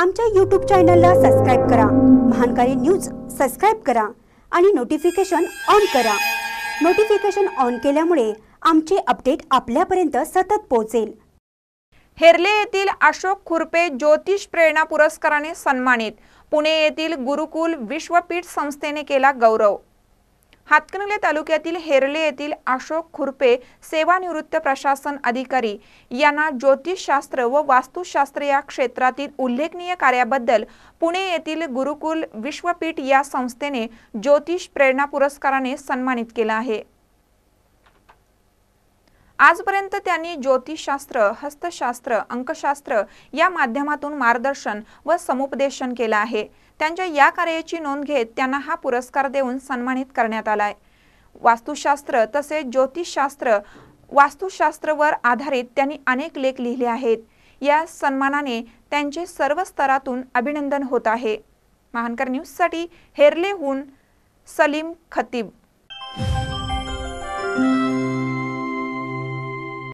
आमच्या यूट्यूब चॅनलला सबस्क्राईब करा महानकारी न्यूज सबस्क्राईब करा आणि नोटिफिकेशन ऑन करा नोटिफिकेशन ऑन केल्यामुळे आमचे अपडेट आपल्यापर्यंत सतत पोहोचेल हेरले येथील अशोक खुरपे ज्योतिष प्रेरणा पुरस्काराने सन्मानित पुणे येथील गुरुकुल विश्वपीठ संस्थेने केला गौरव हातकणंगले तालुक्यातील हेरले येथील अशोक खुरपे सेवानिवृत्त प्रशासन अधिकारी यांना ज्योतिषशास्त्र व वास्तुशास्त्र या क्षेत्रातील उल्लेखनीय कार्याबद्दल पुणे येथील गुरुकुल विश्वपीठ या संस्थेने ज्योतिष प्रेरणा पुरस्काराने सन्मानित केलं आहे आजपर्यंत त्यांनी ज्योतिषशास्त्र हस्तशास्त्र अंकशास्त्र या माध्यमातून मार्गदर्शन व समुपदेशन केलं आहे त्यांच्या या कार्याची नोंद घेत त्यांना हा पुरस्कार देऊन सन्मानित करण्यात आला वास्तुशास्त्र तसेच ज्योतिषशास्त्र वास्तुशास्त्रवर आधारित त्यांनी अनेक लेख लिहिले आहेत या सन्मानाने त्यांचे सर्व स्तरातून अभिनंदन होत आहे महानकर न्यूजसाठी हेरलेहून सलीम खतीब